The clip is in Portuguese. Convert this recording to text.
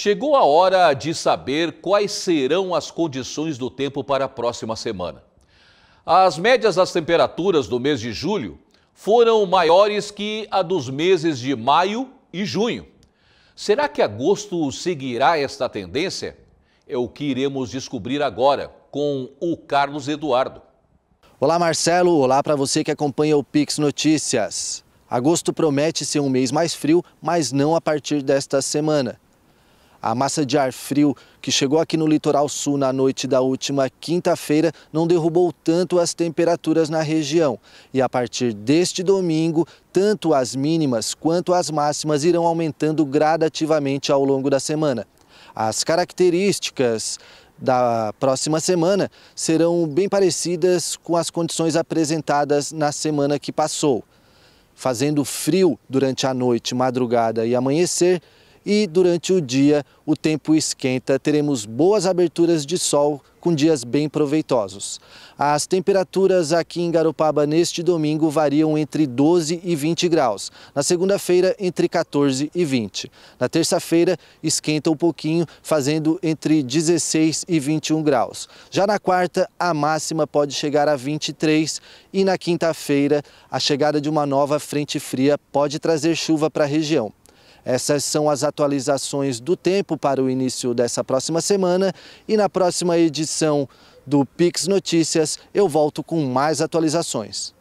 Chegou a hora de saber quais serão as condições do tempo para a próxima semana. As médias das temperaturas do mês de julho foram maiores que a dos meses de maio e junho. Será que agosto seguirá esta tendência? É o que iremos descobrir agora com o Carlos Eduardo. Olá, Marcelo. Olá para você que acompanha o Pix Notícias. Agosto promete ser um mês mais frio, mas não a partir desta semana. A massa de ar frio que chegou aqui no litoral sul na noite da última quinta-feira não derrubou tanto as temperaturas na região. E a partir deste domingo, tanto as mínimas quanto as máximas irão aumentando gradativamente ao longo da semana. As características da próxima semana serão bem parecidas com as condições apresentadas na semana que passou. Fazendo frio durante a noite, madrugada e amanhecer, e durante o dia o tempo esquenta, teremos boas aberturas de sol com dias bem proveitosos. As temperaturas aqui em Garopaba neste domingo variam entre 12 e 20 graus. Na segunda-feira, entre 14 e 20. Na terça-feira, esquenta um pouquinho, fazendo entre 16 e 21 graus. Já na quarta, a máxima pode chegar a 23 e na quinta-feira, a chegada de uma nova frente fria pode trazer chuva para a região. Essas são as atualizações do tempo para o início dessa próxima semana e na próxima edição do Pix Notícias eu volto com mais atualizações.